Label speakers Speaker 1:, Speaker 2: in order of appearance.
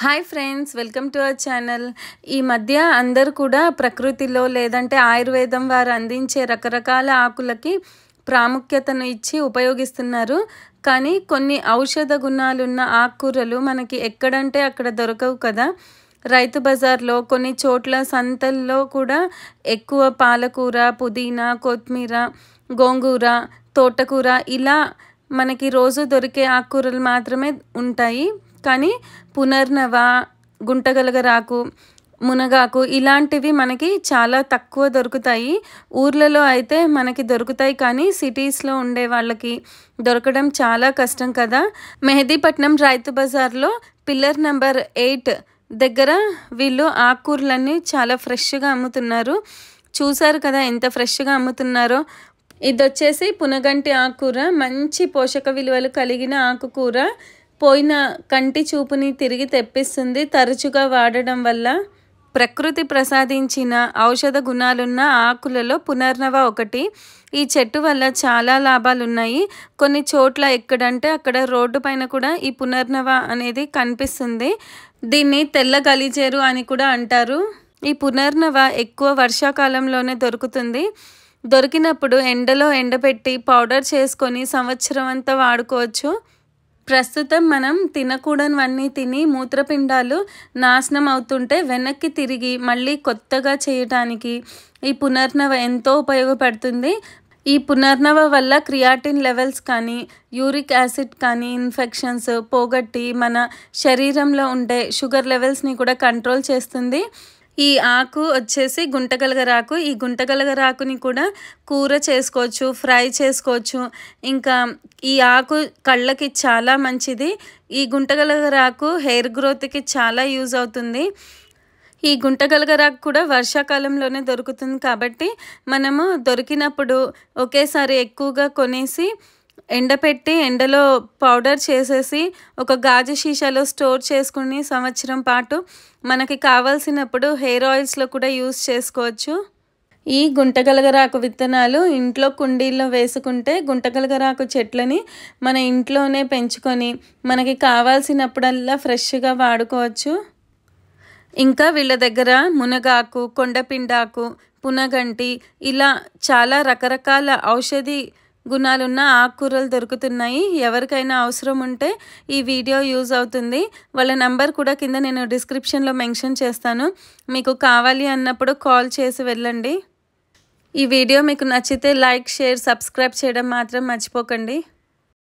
Speaker 1: hi friends welcome to our channel ఈ మధ్య అందరు కూడా ప్రకృతిలో లేదంటే ఆయుర్వేదం వారు అందించే రకరకాల ఆకులకి ప్రాముఖ్యతను ఇచ్చి ఉపయోగిస్తున్నారు కానీ కొన్ని ఔషధ గుణాలున్న ఆకుకూరలు మనకి ఎక్కడంటే అక్కడ దొరకవు కదా రైతు బజార్లో కొన్ని చోట్ల సంతల్లో కూడా ఎక్కువ పాలకూర పుదీనా కొత్తిమీర గోంగూర తోటకూర ఇలా మనకి రోజు దొరికే ఆకుకూరలు మాత్రమే ఉంటాయి కానీ పునర్నవ గుంటగలగరాకు మునగాకు ఇలాంటివి మనకి చాలా తక్కువ దొరుకుతాయి ఊర్లలో అయితే మనకి దొరుకుతాయి కానీ సిటీస్లో ఉండే వాళ్ళకి దొరకడం చాలా కష్టం కదా మెహదీపట్నం రైతు బజార్లో పిల్లర్ నెంబర్ ఎయిట్ దగ్గర వీళ్ళు ఆకుకూరలన్నీ చాలా ఫ్రెష్గా అమ్ముతున్నారు చూసారు కదా ఎంత ఫ్రెష్గా అమ్ముతున్నారో ఇది వచ్చేసి పునగంటి ఆకుకూర మంచి పోషక విలువలు కలిగిన ఆకుకూర పోయిన కంటి చూపుని తిరిగి తెప్పిస్తుంది తరచుగా వాడడం వల్ల ప్రకృతి ప్రసాదించిన ఔషధ గుణాలున్న ఆకులలో పునర్నవ ఒకటి ఈ చెట్టు వల్ల చాలా లాభాలు ఉన్నాయి కొన్ని చోట్ల ఎక్కడంటే అక్కడ రోడ్డు పైన కూడా ఈ పునర్నవ అనేది కనిపిస్తుంది దీన్ని తెల్ల గలిజేరు అని కూడా అంటారు ఈ పునర్నవ ఎక్కువ వర్షాకాలంలోనే దొరుకుతుంది దొరికినప్పుడు ఎండలో ఎండబెట్టి పౌడర్ చేసుకొని సంవత్సరం అంతా వాడుకోవచ్చు ప్రస్తుతం మనం తినకూడనివన్నీ తిని మూత్రపిండాలు నాశనం అవుతుంటే వెనక్కి తిరిగి మళ్ళీ కొత్తగా చేయటానికి ఈ పునర్నవ ఎంతో ఉపయోగపడుతుంది ఈ పునర్నవ వల్ల క్రియాటిన్ లెవెల్స్ కానీ యూరిక్ యాసిడ్ కానీ ఇన్ఫెక్షన్స్ పోగొట్టి మన శరీరంలో ఉండే షుగర్ లెవెల్స్ని కూడా కంట్రోల్ చేస్తుంది ఈ ఆకు వచ్చేసి గుంటగలగరాకు ఈ గుంటగలగరాకుని కూడా కూర చేసుకోవచ్చు ఫ్రై చేసుకోవచ్చు ఇంకా ఈ ఆకు కళ్ళకి చాలా మంచిది ఈ గుంటగలగరాకు హెయిర్ గ్రోత్కి చాలా యూజ్ అవుతుంది ఈ గుంటగలగరాకు కూడా వర్షాకాలంలోనే దొరుకుతుంది కాబట్టి మనము దొరికినప్పుడు ఒకేసారి ఎక్కువగా కొనేసి ఎండపెట్టి ఎండలో పౌడర్ చేసేసి ఒక గాజు సీసాలో స్టోర్ చేసుకుని సంవత్సరం పాటు మనకి కావాల్సినప్పుడు హెయిర్ ఆయిల్స్లో కూడా యూస్ చేసుకోవచ్చు ఈ గుంటగలగరాకు విత్తనాలు ఇంట్లో కుండీల్లో వేసుకుంటే గుంటగలగరాకు చెట్లని మన ఇంట్లోనే పెంచుకొని మనకి కావాల్సినప్పుడల్లా ఫ్రెష్గా వాడుకోవచ్చు ఇంకా వీళ్ళ దగ్గర మునగాకు కొండపిండాకు పునగంటి ఇలా చాలా రకరకాల ఔషధి గుణాలున్న ఆకుకూరలు దొరుకుతున్నాయి ఎవరికైనా అవసరం ఉంటే ఈ వీడియో యూజ్ అవుతుంది వాళ్ళ నెంబర్ కూడా కింద నేను డిస్క్రిప్షన్లో మెన్షన్ చేస్తాను మీకు కావాలి అన్నప్పుడు కాల్ చేసి వెళ్ళండి ఈ వీడియో మీకు నచ్చితే లైక్ షేర్ సబ్స్క్రైబ్ చేయడం మాత్రం మర్చిపోకండి